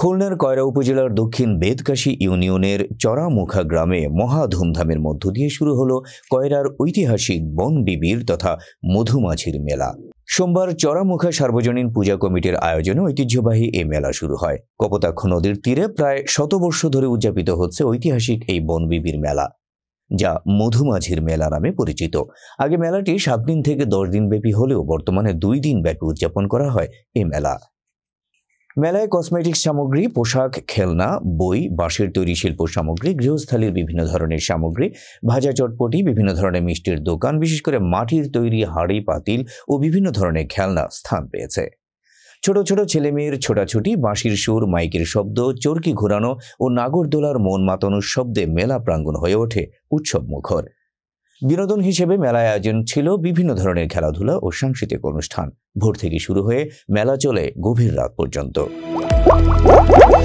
খুলনার কয়রা উপজেলার দক্ষিণ বেদকাশী ইউনিয়নের চরামুখা গ্রামে মহা ধুমধামের মধ্য দিয়ে শুরু হলো কয়রার ঐতিহাসিক বনবিবির তথা মধুমাছির মেলা সোমবার চরামুখা সার্বজনীন পূজা কমিটির আয়োজনে ঐতিহ্যবাহী এই মেলা শুরু হয় কপোতাক্ষ নদীর তীরে প্রায় শতবর্ষ ধরে উদযাপিত হচ্ছে ঐতিহাসিক এই বনবিবির মেলা যা মধুমাঝির মেলা নামে পরিচিত আগে মেলাটি সাত দিন থেকে দশ দিন ব্যাপী হলেও বর্তমানে দুই দিন ব্যাপী উদযাপন করা হয় এই মেলা মেলায় কসমেটিক সামগ্রী পোশাক খেলনা বই বাঁশের তৈরি শিল্প সামগ্রী গৃহস্থালির বিভিন্ন ধরনের সামগ্রী ভাজা চটপটি বিভিন্ন ধরনের মিষ্টির দোকান বিশেষ করে মাটির তৈরি হাড়ি পাতিল ও বিভিন্ন ধরনের খেলনা স্থান পেয়েছে ছোট ছোট ছেলেমেয়ের ছোটাছুটি বাঁশির সুর মাইকের শব্দ চরকি ঘোরানো ও নাগরদোলার মন মাতানোর শব্দে মেলা প্রাঙ্গণ হয়ে ওঠে উৎসব মুখর বিনোদন হিসেবে মেলায় আয়োজন ছিল বিভিন্ন ধরনের খেলাধুলা ও সাংস্কৃতিক অনুষ্ঠান ভোর থেকে শুরু হয়ে মেলা চলে গভীর রাত পর্যন্ত